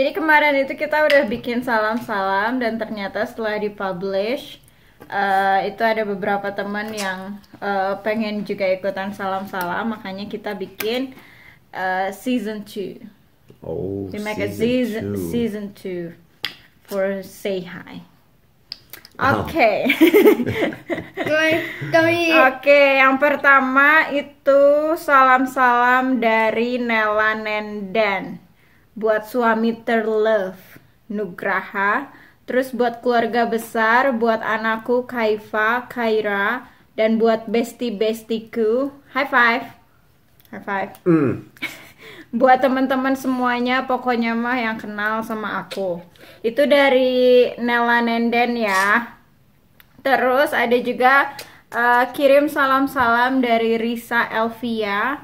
Jadi kemarin itu kita udah bikin salam-salam dan ternyata setelah dipublish uh, itu ada beberapa teman yang uh, pengen juga ikutan salam-salam makanya kita bikin uh, eh, season 2. Oh, We make season a season two. 2 for say hi. Ah. Oke. Okay. Oke, okay, yang pertama itu salam-salam dari Nela Nenden buat suami terlove Nugraha, terus buat keluarga besar, buat anakku Kaifa, Kaira, dan buat bestie bestiku High five. High five. Mm. buat teman-teman semuanya pokoknya mah yang kenal sama aku itu dari Nela Nenden ya terus ada juga uh, kirim salam-salam dari Risa Elvia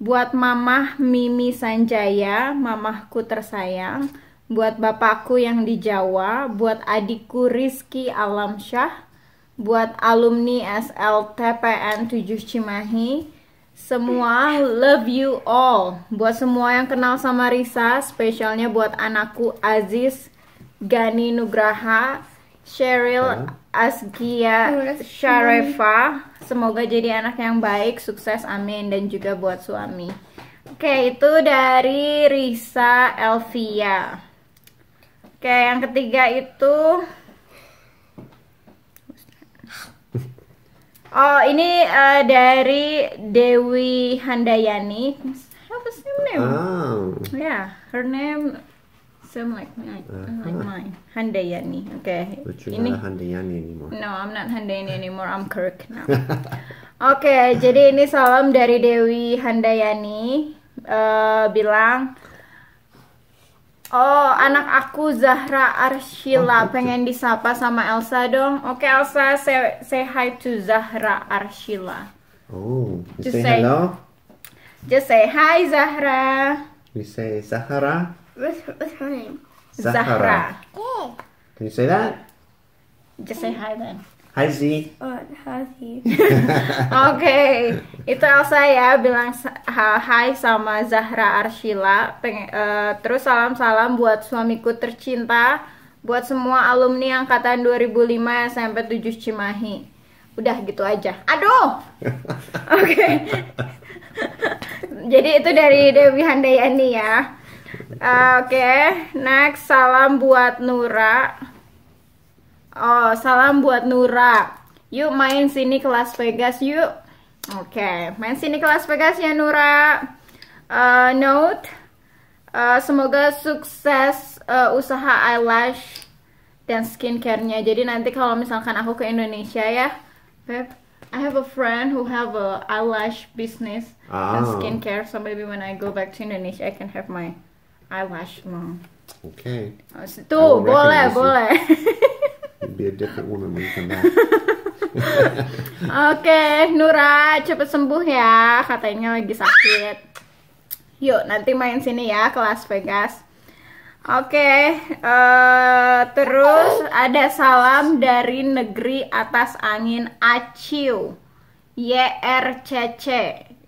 buat mamah Mimi Sanjaya, mamahku tersayang, buat bapakku yang di Jawa, buat adikku Rizky Alamsyah, buat alumni SLTPN 7 Cimahi, semua love you all. Buat semua yang kenal sama Risa, spesialnya buat anakku Aziz Gani Nugraha, Cheryl Asgia ya. Sharefa semoga jadi anak yang baik sukses amin dan juga buat suami Oke itu dari Risa Elvia Oke yang ketiga itu Oh ini uh, dari Dewi Handayani Apa sih name? Oh. Yeah, her name Some like mine. Uh Like mine. Handayani. Okay. But ini. Handayani anymore. No, I'm not Handayani anymore. I'm Kirk now. Oke, okay, jadi ini salam dari Dewi Handayani. Uh, bilang, oh anak aku Zahra Arshila oh, pengen disapa sama Elsa dong. Oke okay, Elsa, say, say hi to Zahra Arshila. Oh, just say, say hello. Just say hi Zahra. We say Zahra. What's, what's her name? Zahra. Zahra. Yeah. Can you say that? Just say hi then. Hi Z. Oh, hi Z. Oke, itu Elsa ya bilang hi sama Zahra Arshila. Peng uh, eh, terus salam-salam buat suamiku tercinta, buat semua alumni angkatan 2005 SMP 7 Cimahi. Udah gitu aja. Aduh. Oke. Jadi itu dari Dewi Handayani ya. Ah, oke, okay. next salam buat Nura. Oh, salam buat Nura. Yuk main sini ke Las Vegas yuk. Oke, okay. main sini ke Las Vegas ya Nura. Uh, note, uh, semoga sukses uh, usaha eyelash dan skincarenya. Jadi nanti kalau misalkan aku ke Indonesia ya, Beb, I have a friend who have a eyelash business oh. and skincare. So maybe when I go back to Indonesia, I can have my eyelash long. Okay. Tuh, boleh, boleh. be a different woman when you come back. Oke, okay, Nura, cepet sembuh ya. Katanya lagi sakit. Yuk, nanti main sini ya kelas Vegas. Oke, okay, uh, eh, terus ada salam dari negeri atas angin Aciu, YRCC,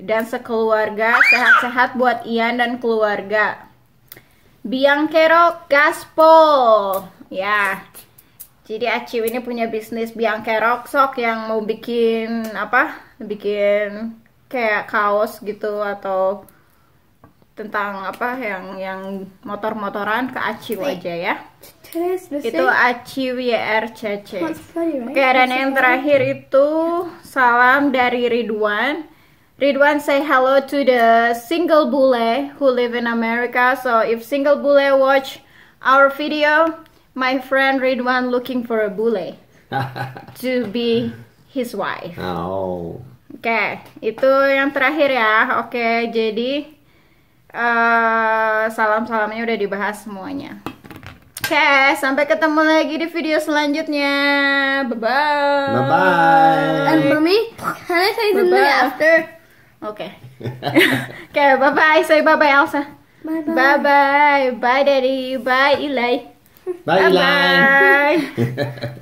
dan sekeluarga sehat-sehat buat Ian dan keluarga. Bianchero Gaspo ya jadi aci ini punya bisnis Bianchero Sok yang mau bikin apa bikin kayak kaos gitu atau tentang apa yang yang motor-motoran ke aci aja ya itu Aciu YRCC oke dan yang terakhir itu salam dari Ridwan Ridwan say hello to the single bule who live in America. So if single bule watch our video, my friend Ridwan looking for a bule to be his wife. Oh. Oke, okay, itu yang terakhir ya. Oke, okay, jadi uh, salam-salamnya udah dibahas semuanya. Oke, okay, sampai ketemu lagi di video selanjutnya. Bye bye. Bye bye. And for me, can I say something after? Okay. okay, bye bye. Say bye bye, Elsa. Bye bye. Bye bye. Bye, Daddy. Bye, Eli. Bye, bye Eli. Bye.